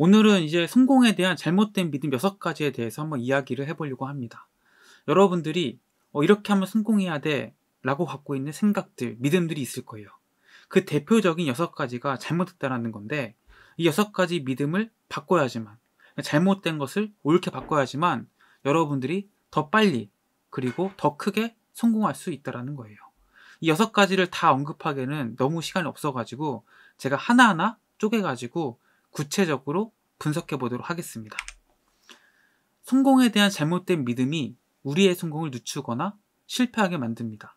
오늘은 이제 성공에 대한 잘못된 믿음 6가지에 대해서 한번 이야기를 해보려고 합니다. 여러분들이 어, 이렇게 하면 성공해야 돼 라고 갖고 있는 생각들, 믿음들이 있을 거예요. 그 대표적인 6가지가 잘못됐다라는 건데 이 6가지 믿음을 바꿔야지만 잘못된 것을 옳게 바꿔야지만 여러분들이 더 빨리 그리고 더 크게 성공할 수 있다라는 거예요. 이 여섯 가지를 다 언급하기에는 너무 시간이 없어가지고 제가 하나하나 쪼개가지고 구체적으로 분석해 보도록 하겠습니다. 성공에 대한 잘못된 믿음이 우리의 성공을 늦추거나 실패하게 만듭니다.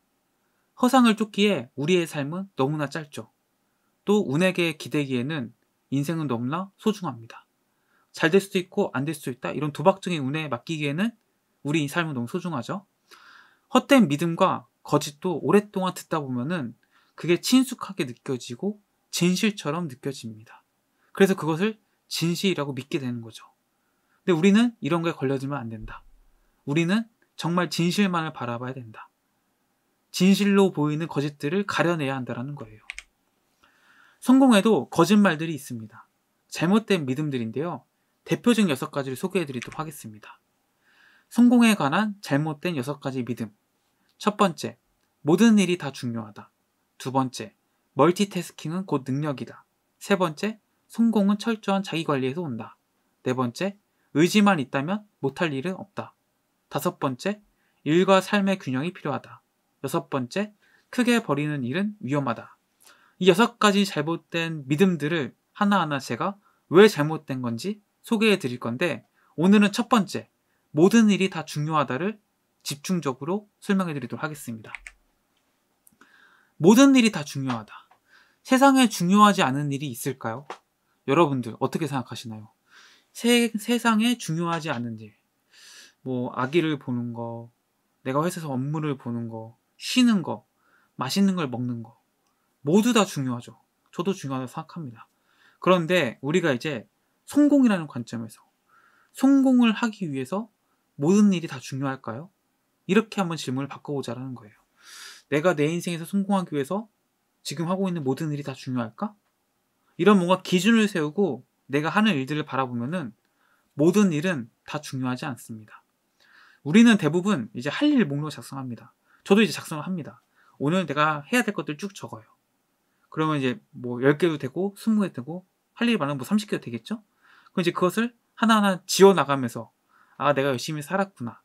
허상을 쫓기에 우리의 삶은 너무나 짧죠. 또 운에게 기대기에는 인생은 너무나 소중합니다. 잘 될 수도 있고 안 될 수도 있다. 이런 도박적인 운에 맡기기에는 우리 삶은 너무 소중하죠. 헛된 믿음과 거짓도 오랫동안 듣다 보면은 그게 친숙하게 느껴지고 진실처럼 느껴집니다. 그래서 그것을 진실이라고 믿게 되는 거죠. 근데 우리는 이런 거에 걸려지면 안 된다. 우리는 정말 진실만을 바라봐야 된다. 진실로 보이는 거짓들을 가려내야 한다라는 거예요. 성공에도 거짓말들이 있습니다. 잘못된 믿음들인데요. 대표적인 여섯 가지를 소개해 드리도록 하겠습니다. 성공에 관한 잘못된 여섯 가지 믿음. 첫 번째, 모든 일이 다 중요하다. 두 번째, 멀티태스킹은 곧 능력이다. 세 번째, 성공은 철저한 자기관리에서 온다. 네 번째, 의지만 있다면 못할 일은 없다. 다섯 번째, 일과 삶의 균형이 필요하다. 여섯 번째, 크게 버리는 일은 위험하다. 이 여섯 가지 잘못된 믿음들을 하나하나 제가 왜 잘못된 건지 소개해 드릴 건데 오늘은 첫 번째, 모든 일이 다 중요하다를 집중적으로 설명해 드리도록 하겠습니다. 모든 일이 다 중요하다. 세상에 중요하지 않은 일이 있을까요? 여러분들 어떻게 생각하시나요? 세, 세상에 중요하지 않은 일, 뭐 아기를 보는 거, 내가 회사에서 업무를 보는 거, 쉬는 거, 맛있는 걸 먹는 거 모두 다 중요하죠. 저도 중요하다고 생각합니다. 그런데 우리가 이제 성공이라는 관점에서 성공을 하기 위해서 모든 일이 다 중요할까요? 이렇게 한번 질문을 바꿔보자라는 거예요. 내가 내 인생에서 성공하기 위해서 지금 하고 있는 모든 일이 다 중요할까? 이런 뭔가 기준을 세우고 내가 하는 일들을 바라보면은 모든 일은 다 중요하지 않습니다. 우리는 대부분 이제 할 일 목록 작성합니다. 저도 이제 작성을 합니다. 오늘 내가 해야 될 것들 쭉 적어요. 그러면 이제 뭐 10개도 되고 20개 되고 할 일이 많으면 뭐 30개도 되겠죠? 그럼 이제 그것을 하나하나 지워 나가면서 아, 내가 열심히 살았구나.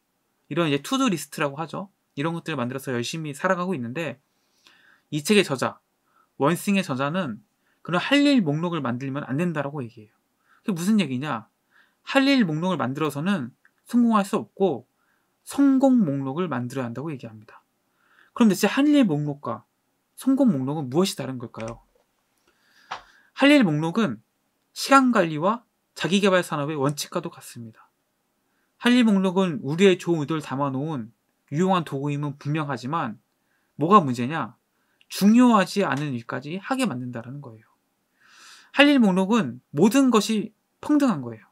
이런 이제 투두 리스트라고 하죠. 이런 것들을 만들어서 열심히 살아가고 있는데 이 책의 저자 원싱의 저자는 그런 할 일 목록을 만들면 안 된다라고 얘기해요. 그게 무슨 얘기냐? 할 일 목록을 만들어서는 성공할 수 없고 성공 목록을 만들어야 한다고 얘기합니다. 그럼 대체 할 일 목록과 성공 목록은 무엇이 다른 걸까요? 할 일 목록은 시간 관리와 자기개발 산업의 원칙과도 같습니다. 할 일 목록은 우리의 좋은 의도를 담아놓은 유용한 도구임은 분명하지만 뭐가 문제냐? 중요하지 않은 일까지 하게 만든다는 거예요. 할일 목록은 모든 것이 평등한 거예요.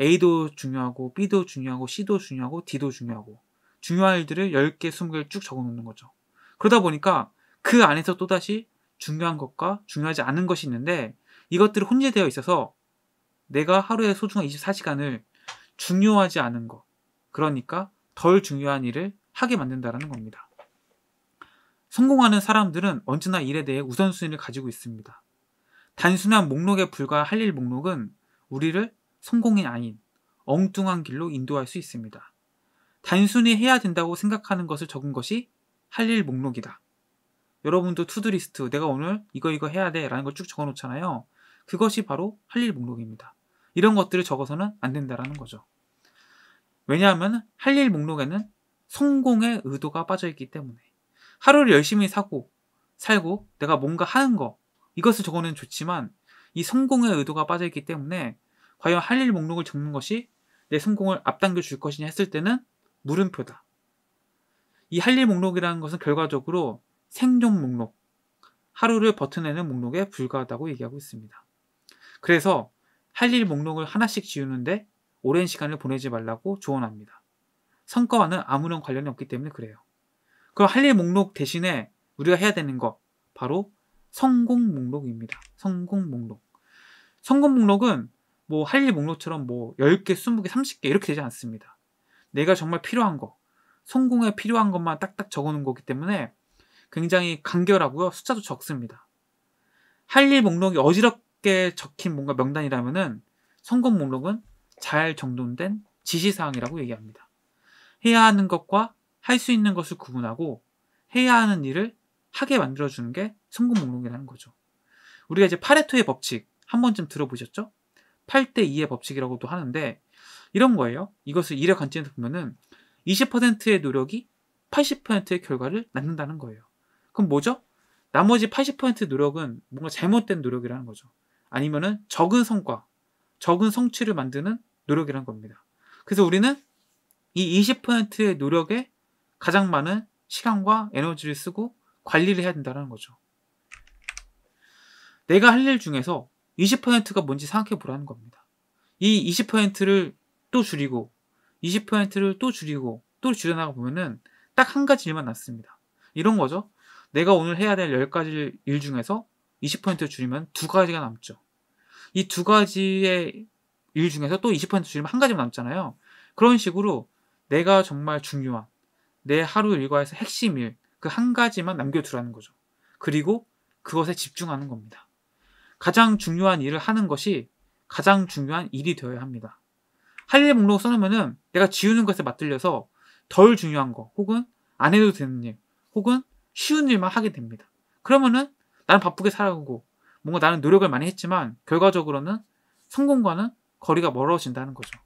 A도 중요하고 B도 중요하고 C도 중요하고 D도 중요하고 중요한 일들을 10개, 2 0개쭉 적어놓는 거죠. 그러다 보니까 그 안에서 또다시 중요한 것과 중요하지 않은 것이 있는데 이것들이 혼재되어 있어서 내가 하루에 소중한 24시간을 중요하지 않은 것, 그러니까 덜 중요한 일을 하게 만든다라는 겁니다. 성공하는 사람들은 언제나 일에 대해 우선순위를 가지고 있습니다. 단순한 목록에 불과할 일 목록은 우리를 성공이 아닌 엉뚱한 길로 인도할 수 있습니다. 단순히 해야 된다고 생각하는 것을 적은 것이 할 일 목록이다. 여러분도 투두리스트, 내가 오늘 이거 이거 해야 돼 라는 걸 쭉 적어 놓잖아요. 그것이 바로 할 일 목록입니다. 이런 것들을 적어서는 안 된다라는 거죠. 왜냐하면 할 일 목록에는 성공의 의도가 빠져 있기 때문에 하루를 열심히 사고 살고 내가 뭔가 하는 거 이것을 적어는 좋지만 이 성공의 의도가 빠져있기 때문에 과연 할 일 목록을 적는 것이 내 성공을 앞당겨 줄 것이냐 했을 때는 물음표다. 이 할 일 목록이라는 것은 결과적으로 생존 목록, 하루를 버텨내는 목록에 불과하다고 얘기하고 있습니다. 그래서 할 일 목록을 하나씩 지우는데 오랜 시간을 보내지 말라고 조언합니다. 성과와는 아무런 관련이 없기 때문에 그래요. 그럼 할 일 목록 대신에 우리가 해야 되는 것, 바로 성공 목록입니다. 성공 목록. 성공 목록은 뭐 할 일 목록처럼 뭐 10개, 20개, 30개 이렇게 되지 않습니다. 내가 정말 필요한 거, 성공에 필요한 것만 딱딱 적어놓은 거기 때문에 굉장히 간결하고요. 숫자도 적습니다. 할 일 목록이 어지럽게 적힌 뭔가 명단이라면은 성공 목록은 잘 정돈된 지시사항이라고 얘기합니다. 해야 하는 것과 할 수 있는 것을 구분하고 해야 하는 일을 하게 만들어주는 게 성공 목록이라는 거죠. 우리가 이제 파레토의 법칙 한 번쯤 들어보셨죠? 8대 2의 법칙이라고도 하는데 이런 거예요. 이것을 이력 관점에서 보면은 20%의 노력이 80%의 결과를 낳는다는 거예요. 그럼 뭐죠? 나머지 80%의 노력은 뭔가 잘못된 노력이라는 거죠. 아니면은 적은 성과, 적은 성취를 만드는 노력이란 겁니다. 그래서 우리는 이 20%의 노력에 가장 많은 시간과 에너지를 쓰고 관리를 해야 된다는 거죠. 내가 할 일 중에서 20%가 뭔지 생각해 보라는 겁니다. 이 20%를 또 줄이고 20%를 또 줄이고 또 줄여나가 보면은 딱 한 가지 일만 남습니다. 이런 거죠. 내가 오늘 해야 될 10가지 일 중에서 20% 줄이면 두 가지가 남죠. 이 두 가지의 일 중에서 또 20% 줄이면 한 가지만 남잖아요. 그런 식으로 내가 정말 중요한 내 하루 일과에서 핵심 일, 그한 가지만 남겨두라는 거죠. 그리고 그것에 집중하는 겁니다. 가장 중요한 일을 하는 것이 가장 중요한 일이 되어야 합니다. 할 일 목록 을써놓으면 내가 지우는 것에 맞들려서 덜 중요한 거 혹은 안 해도 되는 일 혹은 쉬운 일만 하게 됩니다. 그러면은 나는 바쁘게 살아오고 뭔가 나는 노력을 많이 했지만 결과적으로는 성공과는 거리가 멀어진다는 거죠.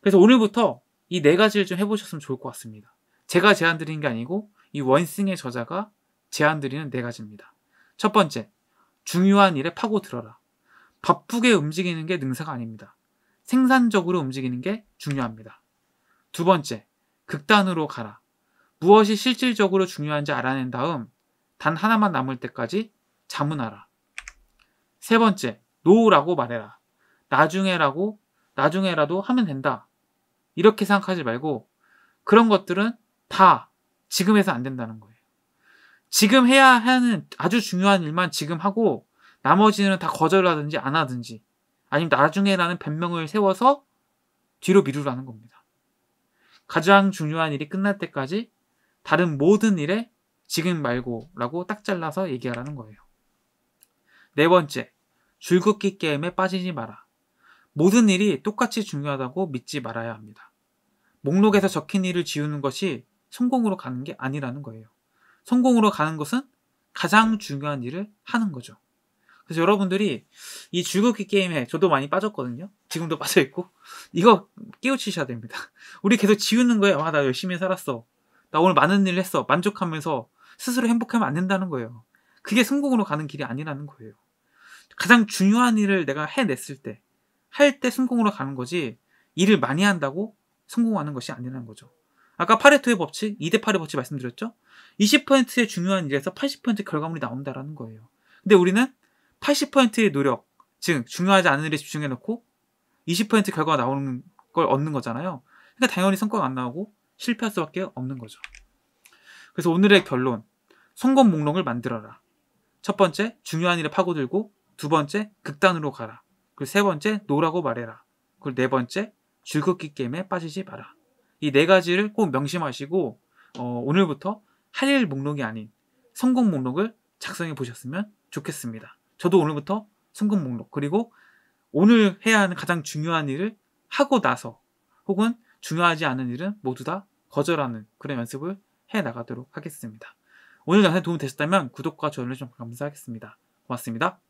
그래서 오늘부터 이 네 가지를 좀 해보셨으면 좋을 것 같습니다. 제가 제안 드린게 아니고 이 원승의 저자가 제안드리는 네 가지입니다. 첫 번째, 중요한 일에 파고들어라. 바쁘게 움직이는 게 능사가 아닙니다. 생산적으로 움직이는 게 중요합니다. 두 번째, 극단으로 가라. 무엇이 실질적으로 중요한지 알아낸 다음 단 하나만 남을 때까지 자문하라. 세 번째, 노우라고 말해라. 나중에라고, 나중에라도 하면 된다. 이렇게 생각하지 말고 그런 것들은 다 지금 해서 안 된다는 거예요. 지금 해야 하는 아주 중요한 일만 지금 하고 나머지는 다 거절하든지 안 하든지 아니면 나중에라는 변명을 세워서 뒤로 미루라는 겁니다. 가장 중요한 일이 끝날 때까지 다른 모든 일에 지금 말고라고 딱 잘라서 얘기하라는 거예요. 네 번째, 줄긋기 게임에 빠지지 마라. 모든 일이 똑같이 중요하다고 믿지 말아야 합니다. 목록에서 적힌 일을 지우는 것이 성공으로 가는 게 아니라는 거예요. 성공으로 가는 것은 가장 중요한 일을 하는 거죠. 그래서 여러분들이 이 줄긋기 게임에 저도 많이 빠졌거든요. 지금도 빠져있고. 이거 깨우치셔야 됩니다. 우리 계속 지우는 거예요. 아, 나 열심히 살았어. 나 오늘 많은 일을 했어. 만족하면서 스스로 행복하면 안 된다는 거예요. 그게 성공으로 가는 길이 아니라는 거예요. 가장 중요한 일을 내가 해냈을 때, 할 때 성공으로 가는 거지, 일을 많이 한다고 성공하는 것이 아니라는 거죠. 아까 파레토의 법칙, 2대 8의 법칙 말씀드렸죠? 20%의 중요한 일에서 80%의 결과물이 나온다라는 거예요. 근데 우리는 80%의 노력, 즉 중요하지 않은 일에 집중해 놓고 20% 결과가 나오는 걸 얻는 거잖아요. 그러니까 당연히 성과가 안 나오고 실패할 수밖에 없는 거죠. 그래서 오늘의 결론, 성공 목록을 만들어라. 첫 번째, 중요한 일에 파고들고 두 번째, 극단으로 가라. 그리고 세 번째, 노라고 말해라. 그리고 네 번째, 즐겁기 게임에 빠지지 마라. 이네 가지를 꼭 명심하시고 어, 오늘부터 할 일 목록이 아닌 성공 목록을 작성해 보셨으면 좋겠습니다. 저도 오늘부터 성공 목록 그리고 오늘 해야 하는 가장 중요한 일을 하고 나서 혹은 중요하지 않은 일은 모두 다 거절하는 그런 연습을 해 나가도록 하겠습니다. 오늘 영상이 도움 되셨다면 구독과 좋아요를 좀 감사하겠습니다. 고맙습니다.